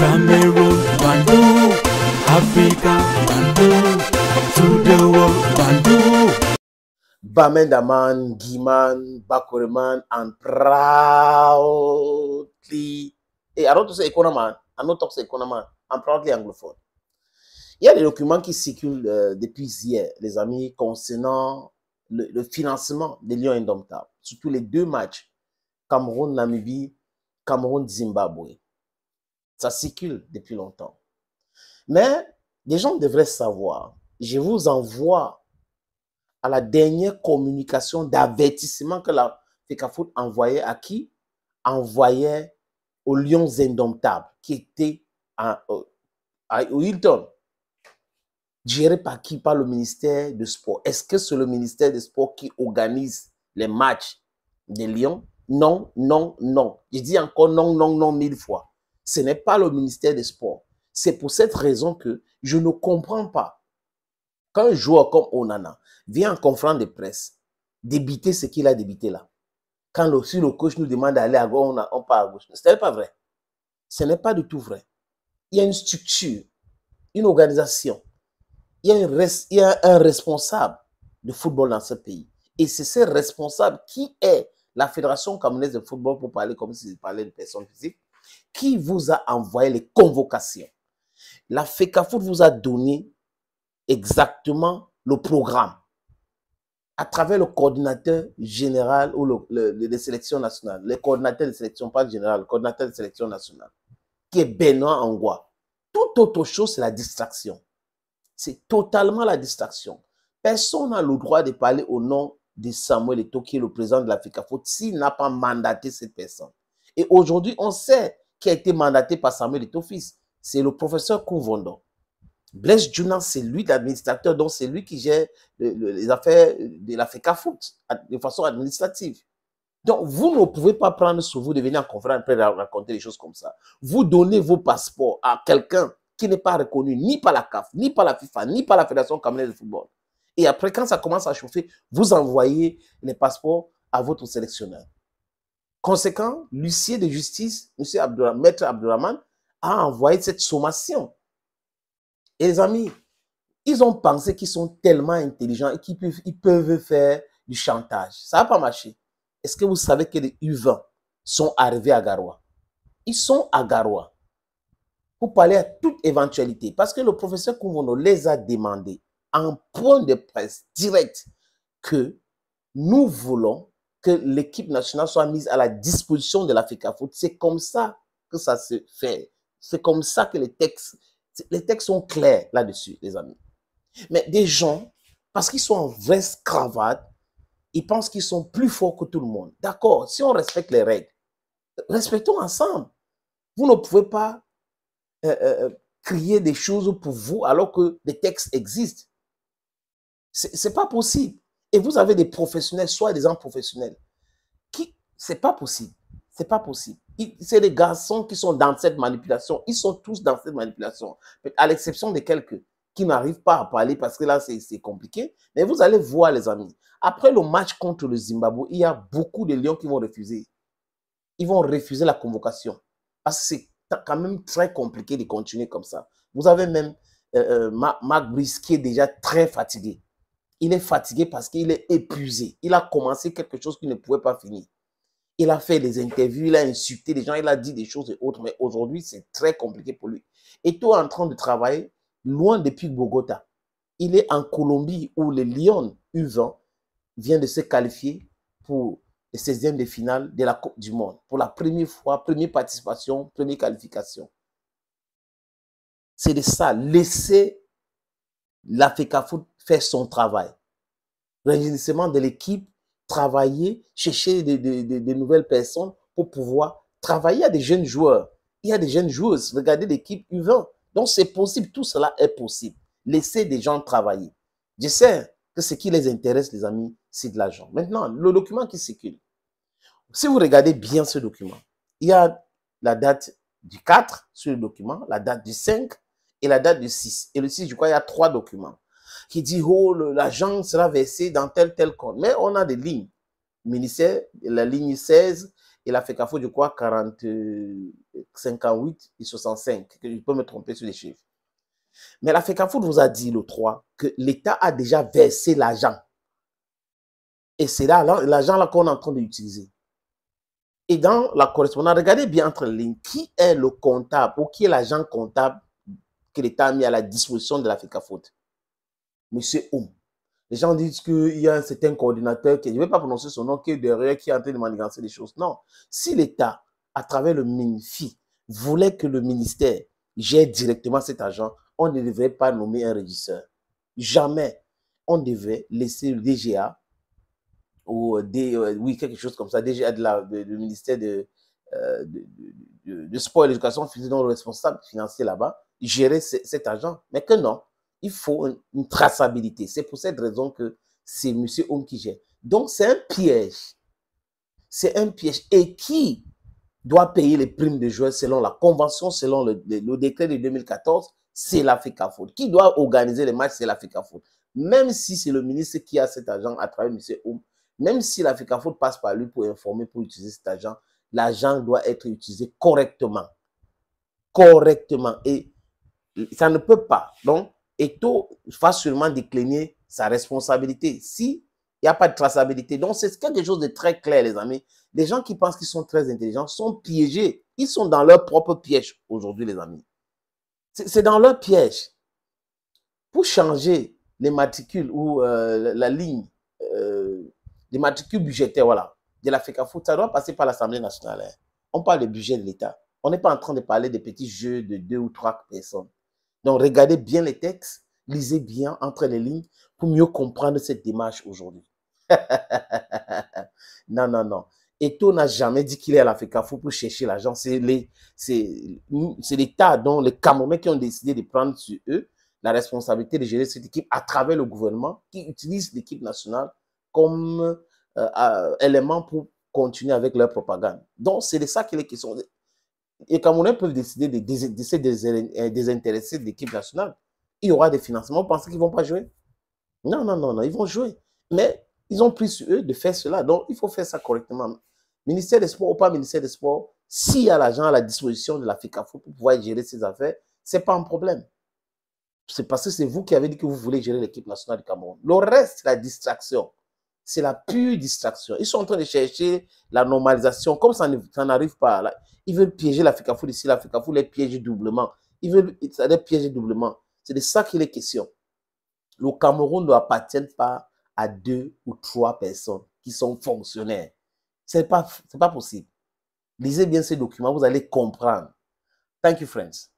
Cameroon, Bantu, Africa, Bantu, to the world, Bantu. Bamendaman, Giman, Bakureman, and proudly, Et eh, I don't to say Ekonaman, I'm proudly anglophone. Il y a des documents qui circulent euh, depuis hier, les amis, concernant le, le financement des Lions Indomptables, surtout les deux matchs, Cameroun-Namibie, Cameroun-Zimbabwe. Ça circule depuis longtemps. Mais les gens devraient savoir, je vous envoie à la dernière communication d'avertissement que la FECAFOOT envoyait à qui Envoyait aux lions indomptables qui étaient euh, à, Hilton. Géré par qui Par le ministère de Sport. Est-ce que c'est le ministère de Sport qui organise les matchs des Lions Non, non, non. Je dis encore non, non, non mille fois. Ce n'est pas le ministère des Sports. C'est pour cette raison que je ne comprends pas quand un joueur comme Onana vient en conférence de presse débiter ce qu'il a débité là. Quand le, le coach nous demande d'aller à gauche, on, part à gauche. Ce n'est pas vrai. Ce n'est pas du tout vrai. Il y a une structure, une organisation, il y a, un responsable de football dans ce pays. Et c'est ce responsable qui est la Fédération camerounaise de football, pour parler comme si parlait de personnes physiques, qui vous a envoyé les convocations. La FECAFOOT vous a donné exactement le programme à travers le coordinateur général ou le, les sélections nationales, le coordinateur de sélection, pas le général, le coordinateur de sélection nationale, qui est Benoît Angoua. Tout autre chose, c'est la distraction. C'est totalement la distraction. Personne n'a le droit de parler au nom de Samuel Eto'o, qui est le président de la FICAFOT, e s'il n'a pas mandaté cette personne. Et aujourd'hui, on sait qui a été mandaté par Samuel son fils. C'est le professeur Kouvondo. Blaise Junan, c'est lui l'administrateur, donc c'est lui qui gère les affaires de la Foot, de façon administrative. Donc, vous ne pouvez pas prendre sur vous de venir en conférence après raconter des choses comme ça. Vous donnez vos passeports à quelqu'un qui n'est pas reconnu ni par la CAF, ni par la FIFA, ni par la Fédération camerounaise de football. Et après, quand ça commence à chauffer, vous envoyez les passeports à votre sélectionneur. Conséquent, l'huissier de justice, M. Maître Abdourahman, a envoyé cette sommation. Et les amis, ils ont pensé qu'ils sont tellement intelligents et qu'ils peuvent, faire du chantage. Ça n'a pas marché. Est-ce que vous savez que les U20 sont arrivés à Garoua Ils sont à Garoua pour parler à toute éventualité. Parce que le professeur Kouvono les a demandé en point de presse direct que nous voulons que l'équipe nationale soit mise à la disposition de à Foot. C'est comme ça que ça se fait. C'est comme ça que les textes, les textes sont clairs là-dessus, les amis. Mais des gens, parce qu'ils sont en veste cravate, ils pensent qu'ils sont plus forts que tout le monde. D'accord, si on respecte les règles, respectons ensemble. Vous ne pouvez pas euh, euh, euh crier des choses pour vous alors que des textes existent. C'est pas possible. Et vous avez des professionnels, soit des gens professionnels, qui, c'est pas possible. C'est pas possible. C'est des garçons qui sont dans cette manipulation. Ils sont tous dans cette manipulation. À l'exception de quelques qui n'arrivent pas à parler parce que là, c'est compliqué. Mais vous allez voir, les amis. Après le match contre le Zimbabwe, il y a beaucoup de lions qui vont refuser. Ils vont refuser la convocation. Parce que c'est quand même très compliqué de continuer comme ça. Vous avez même euh, euh qui est déjà très fatigué. Il est fatigué parce qu'il est épuisé. Il a commencé quelque chose qu'il ne pouvait pas finir. Il a fait des interviews, il a insulté des gens, il a dit des choses et autres. Mais aujourd'hui, c'est très compliqué pour lui. Et toi, en train de travailler loin depuis Bogota, il est en Colombie où le Lyon u vient de se qualifier pour les 16e de finale de la Coupe du Monde. Pour la première fois, première participation, première qualification. C'est de ça. laisser... La Foot fait son travail. Réunissement de l'équipe, travailler, chercher des nouvelles personnes pour pouvoir travailler à des jeunes joueurs. Il y a des jeunes joueuses. Regardez l'équipe U20. Donc, c'est possible. Tout cela est possible. Laissez des gens travailler. Je sais que ce qui les intéresse, les amis, c'est de l'argent. Maintenant, le document qui circule. Si vous regardez bien ce document, il y a la date du 4 sur le document, la date du 5, et la date du 6. Et le 6, je crois, il y a trois documents qui dit, oh, l'agent sera versé dans tel, tel compte. Mais on a des lignes. Ministère, la ligne 16 et la FECAFO, je crois, 40, 58 et 65. Je peux me tromper sur les chiffres. Mais la FECAFO vous a dit le 3 que l'État a déjà versé l'argent. Et c'est là l'argent là qu'on est en train d'utiliser. Et dans la correspondance, regardez bien entre les lignes, qui est le comptable ou qui est l'agent comptable que l'État a mis à la disposition de la faute Monsieur où Les gens disent qu'il y a un certain coordinateur, je ne vais pas prononcer son nom, qui est derrière, qui est en train de manigancer des choses. Non. Si l'État, à travers le MINFI, voulait que le ministère gère directement cet argent, on ne devrait pas nommer un régisseur. Jamais. On devait laisser le DGA ou euh, des, euh, oui, quelque chose comme ça, DGA de ministère euh, de, de, sport et l'éducation, dont le responsable financier là-bas, gérer cet argent. Mais que non, il faut une, traçabilité. C'est pour cette raison que c'est M. Oum qui gère. Donc, c'est un piège. C'est un piège. Et qui doit payer les primes de joueurs selon la convention, selon le, décret de 2014 C'est l'Africa Foot. Qui doit organiser les matchs C'est l'Africa Foot. Même si c'est le ministre qui a cet argent à travers M. Oum, même si l'Africa Foot passe par lui pour informer, pour utiliser cet argent, l'argent doit être utilisé correctement. Correctement. Et ça ne peut pas. Donc, Eto va sûrement décliner sa responsabilité si il n'y a pas de traçabilité. Donc, c'est quelque chose de très clair, les amis. Les gens qui pensent qu'ils sont très intelligents sont piégés. Ils sont dans leur propre piège aujourd'hui, les amis. C'est dans leur piège. Pour changer les matricules ou euh, la ligne des euh, matricules budgétaires, voilà, de la foot, ça doit passer par l'Assemblée nationale. Hein. On parle du budget de l'État. On n'est pas en train de parler des petits jeux de deux ou trois personnes. Donc, regardez bien les textes, lisez bien entre les lignes pour mieux comprendre cette démarche aujourd'hui. non, non, non. Eto n'a jamais dit qu'il est à la faut pour chercher l'argent. C'est l'État, dont les Camerounais qui ont décidé de prendre sur eux la responsabilité de gérer cette équipe à travers le gouvernement qui utilise l'équipe nationale comme euh, euh, élément pour continuer avec leur propagande. Donc, c'est de ça qu'il est question les Camerounais peuvent décider de, de se euh, désintéresser de l'équipe nationale. Il y aura des financements. Vous pensez qu'ils ne vont pas jouer Non, non, non, non, ils vont jouer. Mais ils ont pris sur eux de faire cela. Donc, il faut faire ça correctement. Ministère des Sports ou pas ministère des Sports, s'il y a l'argent à la disposition de la FICAFO pour pouvoir gérer ses affaires, ce n'est pas un problème. C'est parce que c'est vous qui avez dit que vous voulez gérer l'équipe nationale du Cameroun. Le reste, c'est la distraction. C'est la pure distraction. Ils sont en train de chercher la normalisation. Comme ça n'arrive pas, là, ils veulent piéger l'Afrique ici, d'ici, à les piège doublement. Ils veulent les piéger doublement. C'est de ça qu'il est question. Le Cameroun ne appartient pas à deux ou trois personnes qui sont fonctionnaires. Ce n'est pas, pas possible. Lisez bien ces documents, vous allez comprendre. Thank you, friends.